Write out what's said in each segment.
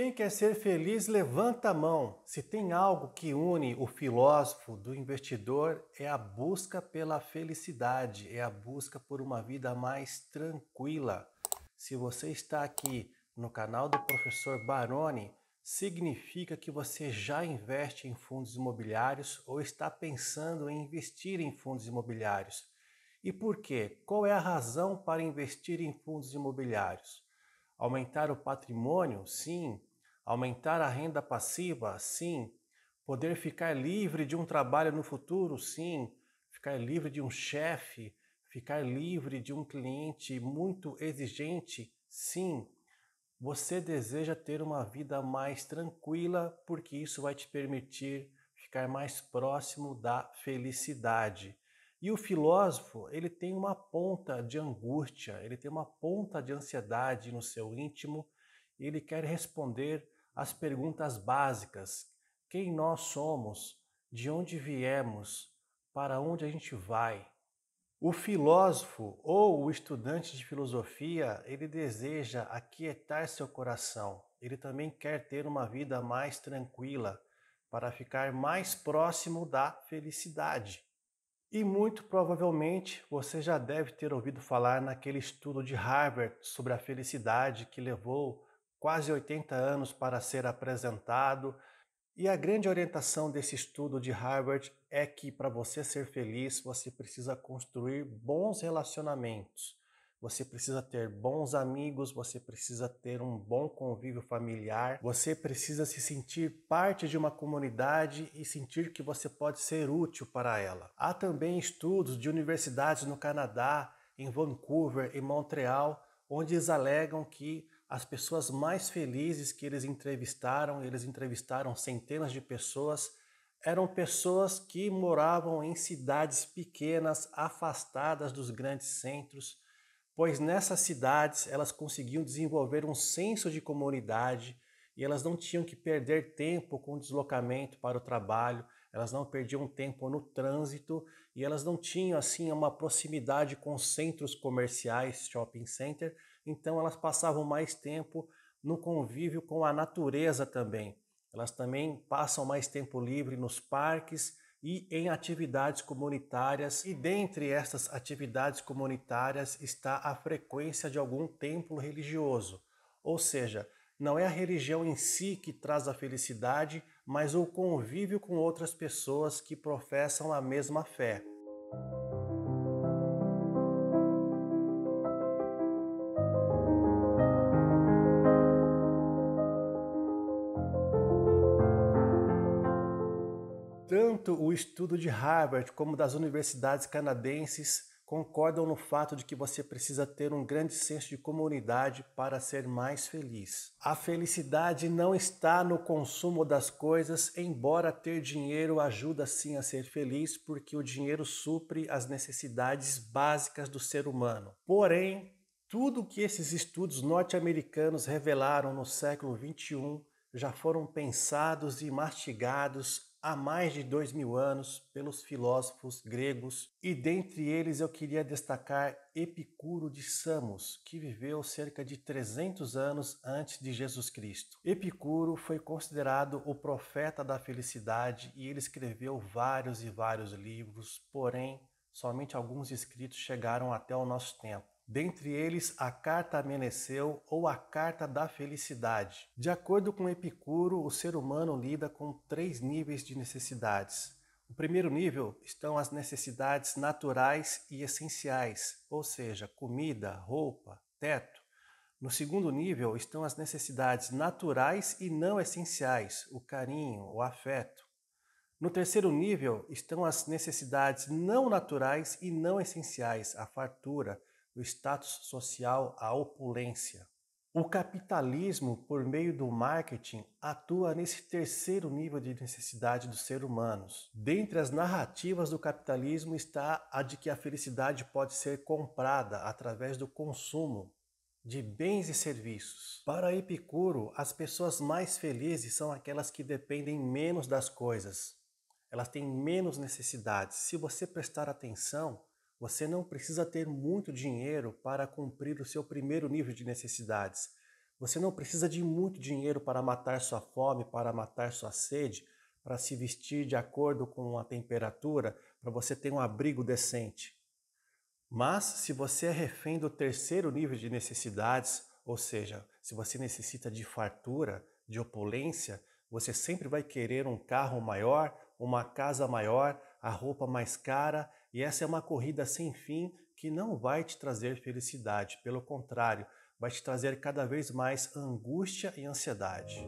Quem quer ser feliz, levanta a mão. Se tem algo que une o filósofo do investidor, é a busca pela felicidade, é a busca por uma vida mais tranquila. Se você está aqui no canal do professor Baroni, significa que você já investe em fundos imobiliários ou está pensando em investir em fundos imobiliários. E por quê? Qual é a razão para investir em fundos imobiliários? Aumentar o patrimônio? Sim. Aumentar a renda passiva? Sim. Poder ficar livre de um trabalho no futuro? Sim. Ficar livre de um chefe? Ficar livre de um cliente muito exigente? Sim. Você deseja ter uma vida mais tranquila porque isso vai te permitir ficar mais próximo da felicidade. E o filósofo, ele tem uma ponta de angústia, ele tem uma ponta de ansiedade no seu íntimo, ele quer responder as perguntas básicas: quem nós somos, de onde viemos, para onde a gente vai. O filósofo ou o estudante de filosofia, ele deseja aquietar seu coração. Ele também quer ter uma vida mais tranquila para ficar mais próximo da felicidade. E muito provavelmente você já deve ter ouvido falar naquele estudo de Harvard sobre a felicidade que levou quase 80 anos para ser apresentado. E a grande orientação desse estudo de Harvard é que para você ser feliz, você precisa construir bons relacionamentos. Você precisa ter bons amigos, você precisa ter um bom convívio familiar, você precisa se sentir parte de uma comunidade e sentir que você pode ser útil para ela. Há também estudos de universidades no Canadá, em Vancouver e Montreal, onde eles alegam que as pessoas mais felizes que eles entrevistaram, eles entrevistaram centenas de pessoas, eram pessoas que moravam em cidades pequenas, afastadas dos grandes centros, pois nessas cidades elas conseguiam desenvolver um senso de comunidade e elas não tinham que perder tempo com deslocamento para o trabalho, elas não perdiam tempo no trânsito e elas não tinham assim uma proximidade com centros comerciais, shopping center, então elas passavam mais tempo no convívio com a natureza também. Elas também passam mais tempo livre nos parques e em atividades comunitárias, e dentre estas atividades comunitárias está a frequência de algum templo religioso. Ou seja, não é a religião em si que traz a felicidade, mas o convívio com outras pessoas que professam a mesma fé. o estudo de Harvard como das universidades canadenses concordam no fato de que você precisa ter um grande senso de comunidade para ser mais feliz. A felicidade não está no consumo das coisas, embora ter dinheiro ajuda sim a ser feliz, porque o dinheiro supre as necessidades básicas do ser humano. Porém, tudo o que esses estudos norte-americanos revelaram no século 21 já foram pensados e mastigados há mais de dois mil anos pelos filósofos gregos, e dentre eles eu queria destacar Epicuro de Samos, que viveu cerca de 300 anos antes de Jesus Cristo. Epicuro foi considerado o profeta da felicidade e ele escreveu vários e vários livros, porém, somente alguns escritos chegaram até o nosso tempo dentre eles a carta Meneceu ou a carta da felicidade. De acordo com Epicuro, o ser humano lida com três níveis de necessidades. O primeiro nível estão as necessidades naturais e essenciais, ou seja, comida, roupa, teto. No segundo nível estão as necessidades naturais e não essenciais, o carinho, o afeto. No terceiro nível estão as necessidades não naturais e não essenciais, a fartura, o status social, a opulência. O capitalismo, por meio do marketing, atua nesse terceiro nível de necessidade dos seres humanos. Dentre as narrativas do capitalismo está a de que a felicidade pode ser comprada através do consumo de bens e serviços. Para Epicuro, as pessoas mais felizes são aquelas que dependem menos das coisas. Elas têm menos necessidades. Se você prestar atenção, você não precisa ter muito dinheiro para cumprir o seu primeiro nível de necessidades. Você não precisa de muito dinheiro para matar sua fome, para matar sua sede, para se vestir de acordo com a temperatura, para você ter um abrigo decente. Mas se você é refém do terceiro nível de necessidades, ou seja, se você necessita de fartura, de opulência, você sempre vai querer um carro maior, uma casa maior, a roupa mais cara, e essa é uma corrida sem fim que não vai te trazer felicidade, pelo contrário, vai te trazer cada vez mais angústia e ansiedade.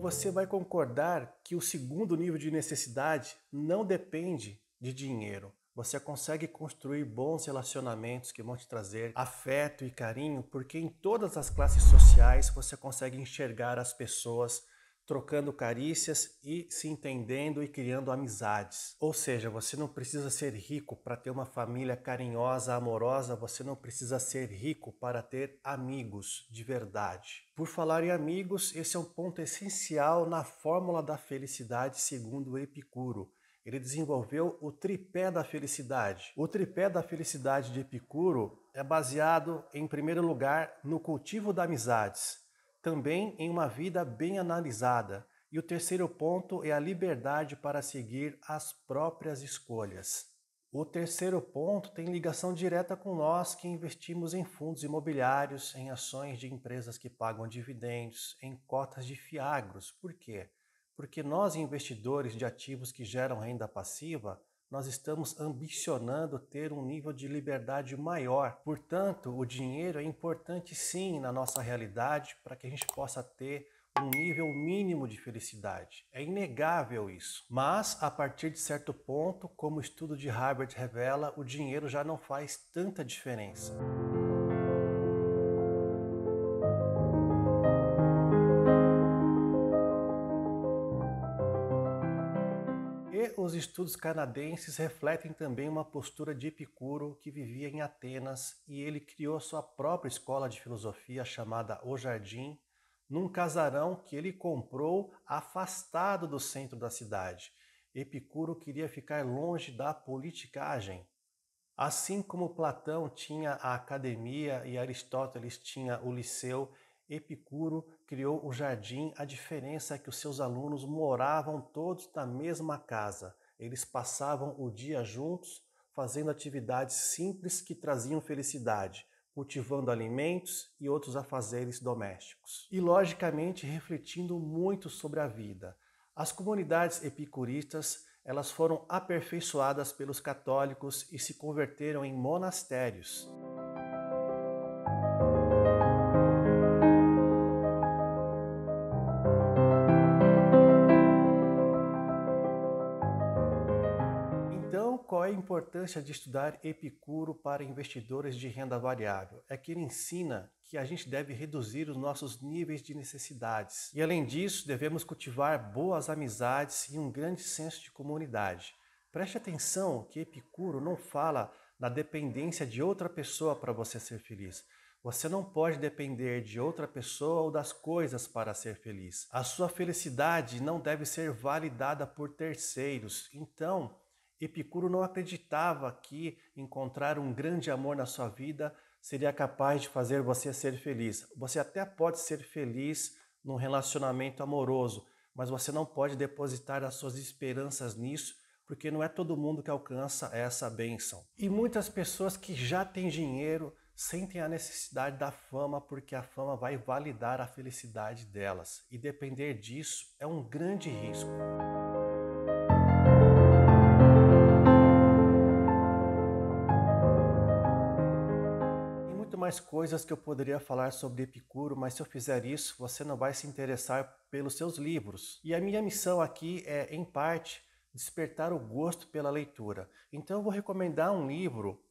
Você vai concordar que o segundo nível de necessidade não depende de dinheiro. Você consegue construir bons relacionamentos que vão te trazer afeto e carinho, porque em todas as classes sociais você consegue enxergar as pessoas trocando carícias e se entendendo e criando amizades. Ou seja, você não precisa ser rico para ter uma família carinhosa, amorosa, você não precisa ser rico para ter amigos de verdade. Por falar em amigos, esse é um ponto essencial na fórmula da felicidade segundo Epicuro ele desenvolveu o tripé da felicidade. O tripé da felicidade de Epicuro é baseado, em primeiro lugar, no cultivo da amizades, também em uma vida bem analisada. E o terceiro ponto é a liberdade para seguir as próprias escolhas. O terceiro ponto tem ligação direta com nós que investimos em fundos imobiliários, em ações de empresas que pagam dividendos, em cotas de fiagros. Por quê? Porque nós, investidores de ativos que geram renda passiva, nós estamos ambicionando ter um nível de liberdade maior. Portanto, o dinheiro é importante sim na nossa realidade para que a gente possa ter um nível mínimo de felicidade. É inegável isso. Mas, a partir de certo ponto, como o estudo de Harvard revela, o dinheiro já não faz tanta diferença. Alguns estudos canadenses refletem também uma postura de Epicuro, que vivia em Atenas, e ele criou sua própria escola de filosofia chamada O Jardim, num casarão que ele comprou afastado do centro da cidade. Epicuro queria ficar longe da politicagem. Assim como Platão tinha a academia e Aristóteles tinha o liceu, Epicuro criou o jardim, a diferença é que os seus alunos moravam todos na mesma casa. Eles passavam o dia juntos, fazendo atividades simples que traziam felicidade, cultivando alimentos e outros afazeres domésticos. E, logicamente, refletindo muito sobre a vida. As comunidades epicuristas elas foram aperfeiçoadas pelos católicos e se converteram em monastérios. qual é a importância de estudar Epicuro para investidores de renda variável? É que ele ensina que a gente deve reduzir os nossos níveis de necessidades. E além disso, devemos cultivar boas amizades e um grande senso de comunidade. Preste atenção que Epicuro não fala da dependência de outra pessoa para você ser feliz. Você não pode depender de outra pessoa ou das coisas para ser feliz. A sua felicidade não deve ser validada por terceiros. Então, Epicuro não acreditava que encontrar um grande amor na sua vida seria capaz de fazer você ser feliz. Você até pode ser feliz num relacionamento amoroso, mas você não pode depositar as suas esperanças nisso, porque não é todo mundo que alcança essa benção. E muitas pessoas que já têm dinheiro sentem a necessidade da fama, porque a fama vai validar a felicidade delas. E depender disso é um grande risco. mais coisas que eu poderia falar sobre Epicuro, mas se eu fizer isso, você não vai se interessar pelos seus livros. E a minha missão aqui é, em parte, despertar o gosto pela leitura. Então eu vou recomendar um livro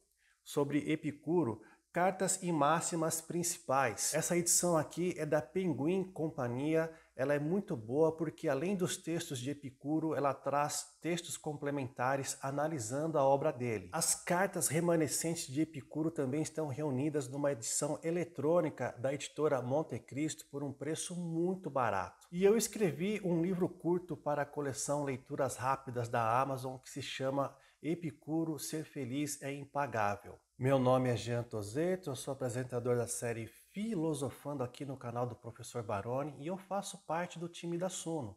sobre Epicuro, Cartas e Máximas Principais. Essa edição aqui é da Penguin Companhia ela é muito boa porque, além dos textos de Epicuro, ela traz textos complementares analisando a obra dele. As cartas remanescentes de Epicuro também estão reunidas numa edição eletrônica da editora Monte Cristo por um preço muito barato. E eu escrevi um livro curto para a coleção Leituras Rápidas da Amazon que se chama Epicuro Ser Feliz é Impagável. Meu nome é Jean Tozeto, eu sou apresentador da série filosofando aqui no canal do professor Baroni e eu faço parte do time da Suno.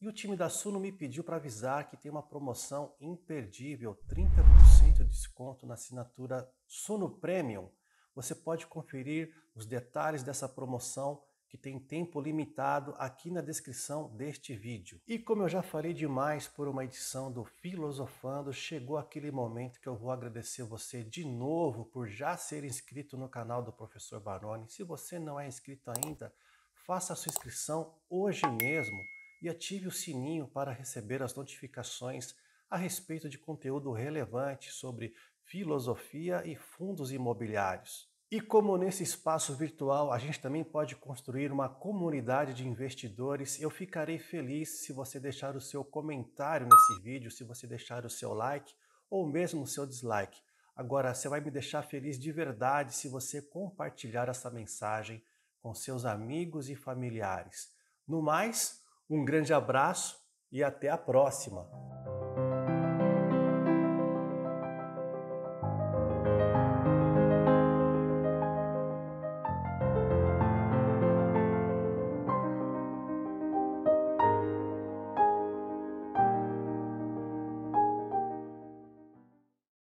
E o time da Suno me pediu para avisar que tem uma promoção imperdível, 30% de desconto na assinatura Suno Premium. Você pode conferir os detalhes dessa promoção que tem tempo limitado aqui na descrição deste vídeo. E como eu já falei demais por uma edição do Filosofando, chegou aquele momento que eu vou agradecer você de novo por já ser inscrito no canal do Professor Baroni. Se você não é inscrito ainda, faça a sua inscrição hoje mesmo e ative o sininho para receber as notificações a respeito de conteúdo relevante sobre filosofia e fundos imobiliários. E como nesse espaço virtual a gente também pode construir uma comunidade de investidores, eu ficarei feliz se você deixar o seu comentário nesse vídeo, se você deixar o seu like ou mesmo o seu dislike. Agora, você vai me deixar feliz de verdade se você compartilhar essa mensagem com seus amigos e familiares. No mais, um grande abraço e até a próxima!